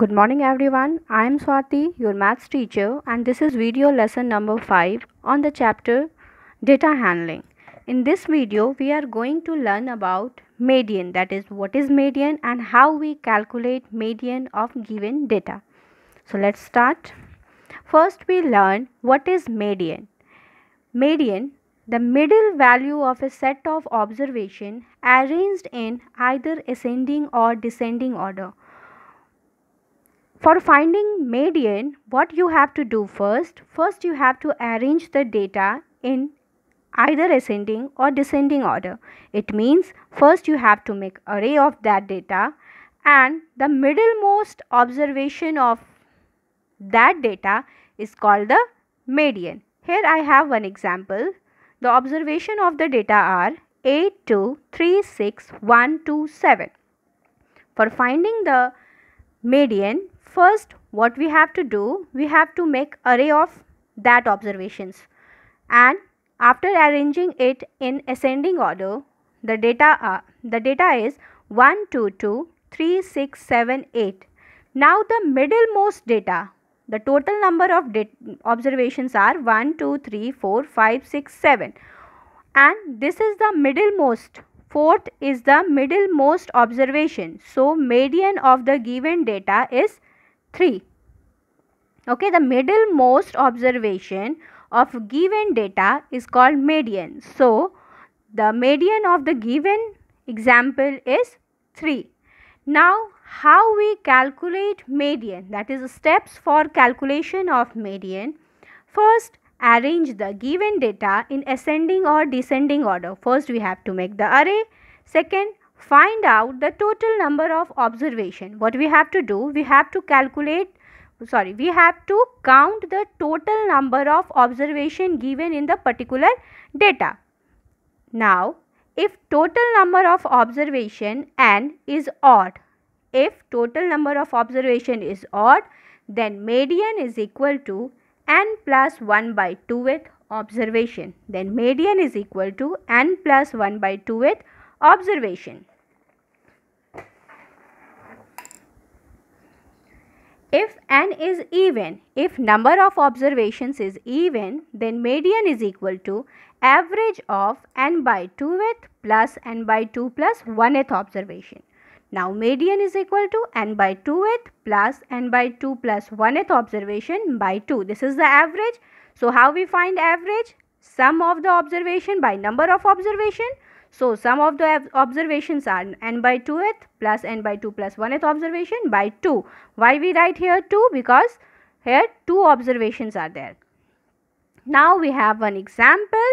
Good morning everyone. I am Swati, your maths teacher and this is video lesson number 5 on the chapter data handling. In this video, we are going to learn about median that is what is median and how we calculate median of given data. So let's start. First we learn what is median. Median the middle value of a set of observation arranged in either ascending or descending order for finding median, what you have to do first, first you have to arrange the data in either ascending or descending order. It means first you have to make array of that data and the middlemost observation of that data is called the median. Here I have one example. The observation of the data are 8 2 3, 6, 1, 2, 7. For finding the median, First, what we have to do, we have to make array of that observations and after arranging it in ascending order, the data, are, uh, the data is 1, 2, 2, 3, 6, 7, 8. Now the middlemost data, the total number of observations are 1, 2, 3, 4, 5, 6, 7 and this is the middlemost fourth is the middlemost observation. So, median of the given data is 3 okay the middlemost observation of given data is called median so the median of the given example is 3 now how we calculate median that is steps for calculation of median first arrange the given data in ascending or descending order first we have to make the array second find out the total number of observation what we have to do we have to calculate sorry we have to count the total number of observation given in the particular data now if total number of observation n is odd if total number of observation is odd then median is equal to n plus 1 by 2 with observation then median is equal to n plus 1 by 2 with observation If n is even, if number of observations is even, then median is equal to average of n by 2th plus n by 2 plus 1th observation. Now median is equal to n by 2th plus n by 2 plus 1th observation by 2. This is the average. So how we find average? Sum of the observation by number of observation so some of the observations are n by 2th plus n by 2 plus 1th observation by 2. Why we write here 2? Because here two observations are there. Now we have an example.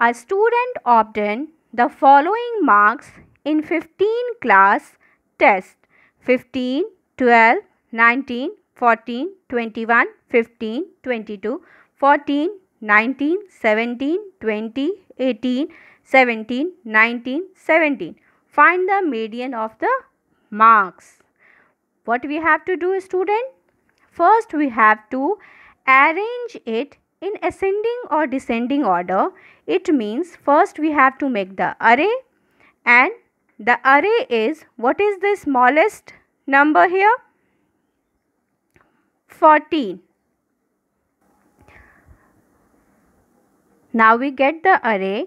A student obtained the following marks in 15 class test 15, 12, 19, 14, 21, 15, 22, 14, 19, 17, 20, 18, 17, 19, 17. Find the median of the marks. What we have to do student? First we have to arrange it in ascending or descending order. It means first we have to make the array and the array is what is the smallest number here? 14. Now we get the array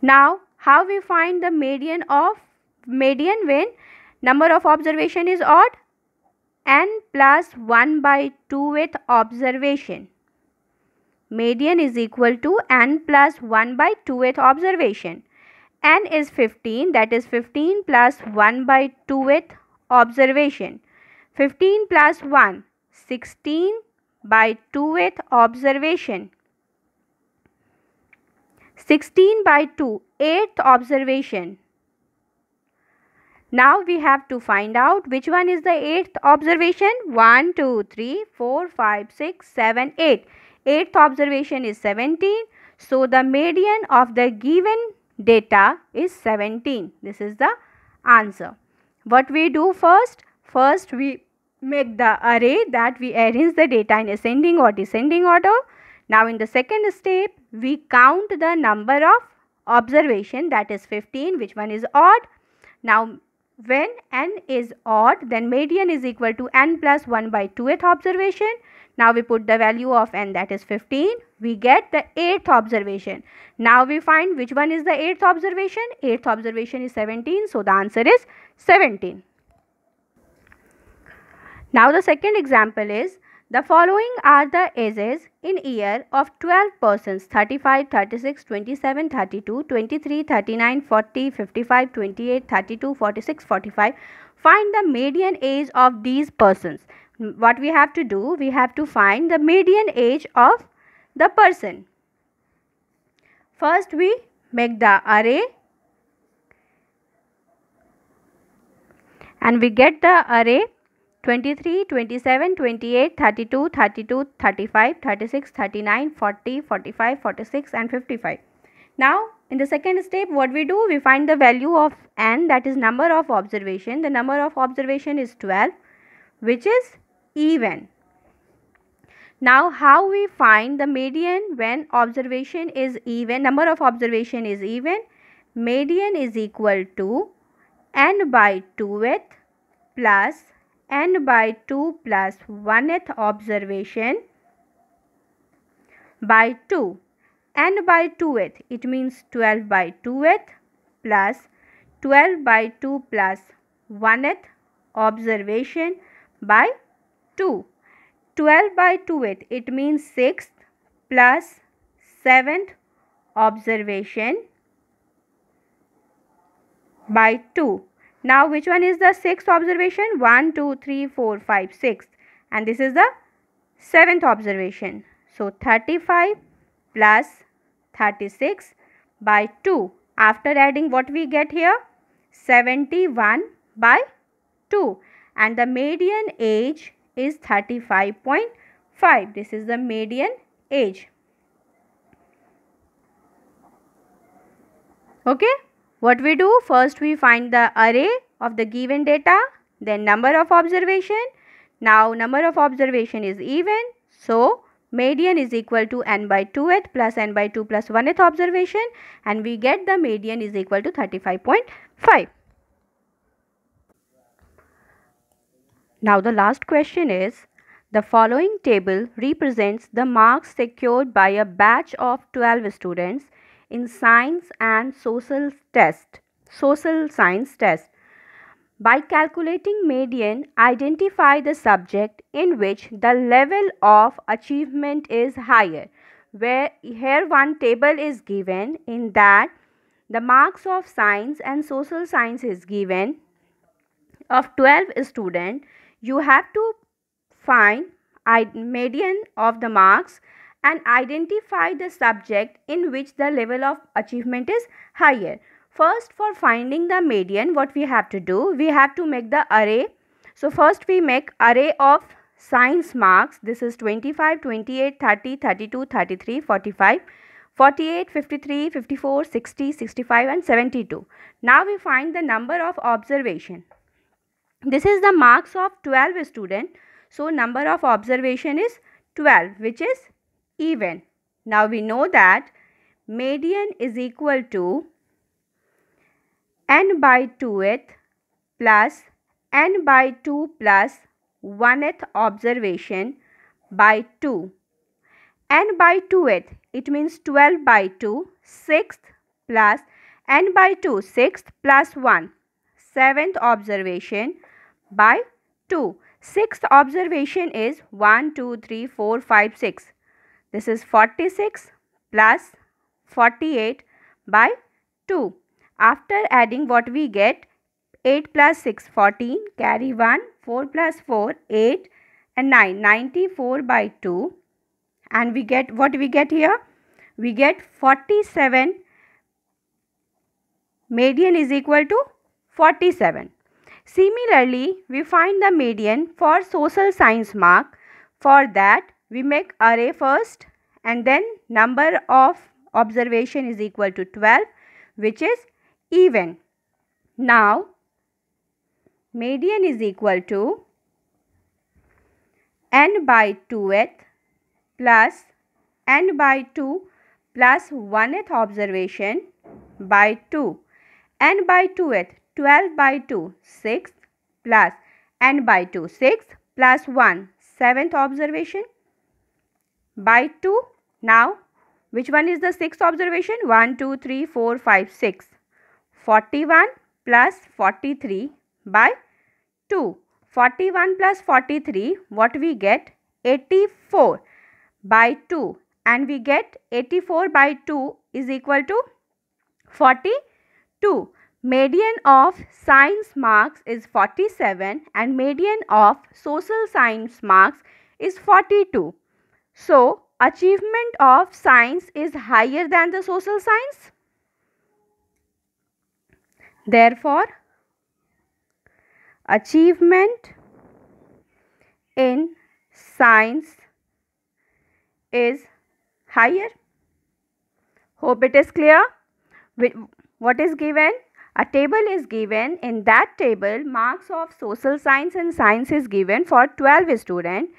Now, how we find the median of median when number of observation is odd? n plus 1 by 2 with observation. Median is equal to n plus 1 by 2 with observation. n is 15 that is 15 plus 1 by 2 with observation. 15 plus 1 16 by 2 with observation. 16 by 2, eighth observation. Now we have to find out which one is the eighth observation. 1, 2, 3, 4, 5, 6, 7, 8. Eighth observation is 17. So the median of the given data is 17. This is the answer. What we do first? First we make the array that we arrange the data in ascending or descending order. Now in the second step we count the number of observation that is 15 which one is odd. Now when n is odd then median is equal to n plus 1 by 2th observation. Now we put the value of n that is 15. We get the 8th observation. Now we find which one is the 8th observation. 8th observation is 17. So the answer is 17. Now the second example is the following are the ages in year of 12 persons 35, 36, 27, 32, 23, 39, 40, 55, 28, 32, 46, 45. Find the median age of these persons. What we have to do, we have to find the median age of the person. First we make the array and we get the array 23, 27, 28, 32, 32, 35, 36, 39, 40, 45, 46 and 55. Now in the second step what we do we find the value of n that is number of observation. The number of observation is 12 which is even. Now how we find the median when observation is even number of observation is even median is equal to n by 2 with plus n by 2 plus 1th observation by 2 and by 2th it means 12 by 2th plus 12 by 2 plus 1th observation by 2 12 by 2th it means 6th plus 7th observation by 2 now which one is the sixth observation? 1, 2, 3, 4, 5, 6. And this is the seventh observation. So 35 plus 36 by 2. After adding what we get here? 71 by 2. And the median age is 35.5. This is the median age. Okay. What we do? First we find the array of the given data, then number of observation. Now number of observation is even. So median is equal to n by 2th plus n by 2 plus 1th observation and we get the median is equal to 35.5. Now the last question is, the following table represents the marks secured by a batch of 12 students in science and social test social science test by calculating median identify the subject in which the level of achievement is higher where here one table is given in that the marks of science and social science is given of 12 student you have to find median of the marks and identify the subject in which the level of achievement is higher. First, for finding the median, what we have to do? We have to make the array. So, first we make array of science marks. This is 25, 28, 30, 32, 33, 45. 48, 53, 54, 60, 65 and 72. Now we find the number of observation. This is the marks of 12 student. So number of observation is 12 which is even. Now we know that median is equal to n by 2th plus n by 2 plus 1th observation by 2. n by 2th it means 12 by 2 6th plus n by 2 6th plus 1 7th observation by 2. 6th observation is 1 2 3 4 5 6. This is 46 plus 48 by 2. After adding what we get 8 plus 6 14 carry 1 4 plus 4 8 and 9 94 by 2 and we get what we get here we get 47 median is equal to 47 similarly we find the median for social science mark for that we make array first and then number of observation is equal to 12 which is even. Now median is equal to n by 2th plus n by 2 plus 1th observation by 2 n by 2th 12 by 2 6 plus n by 2 6 plus 1 7th observation by 2. Now, which one is the sixth observation? 1, 2, 3, 4, 5, 6. 41 plus 43 by 2. 41 plus 43, what we get? 84 by 2. And we get 84 by 2 is equal to 42. Median of science marks is 47 and median of social science marks is 42. So, achievement of science is higher than the social science. Therefore, achievement in science is higher. Hope it is clear. What is given? A table is given. In that table, marks of social science and science is given for 12 students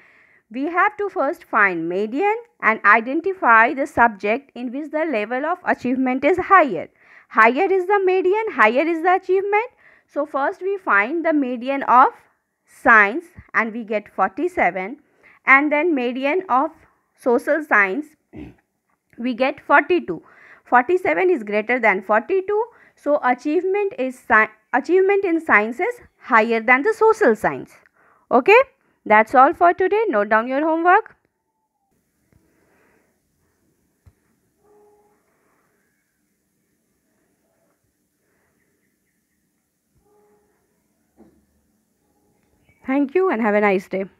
we have to first find median and identify the subject in which the level of achievement is higher. Higher is the median, higher is the achievement. So first we find the median of science and we get 47 and then median of social science we get 42. 47 is greater than 42 so achievement is achievement in sciences higher than the social science. Okay. That's all for today. Note down your homework. Thank you and have a nice day.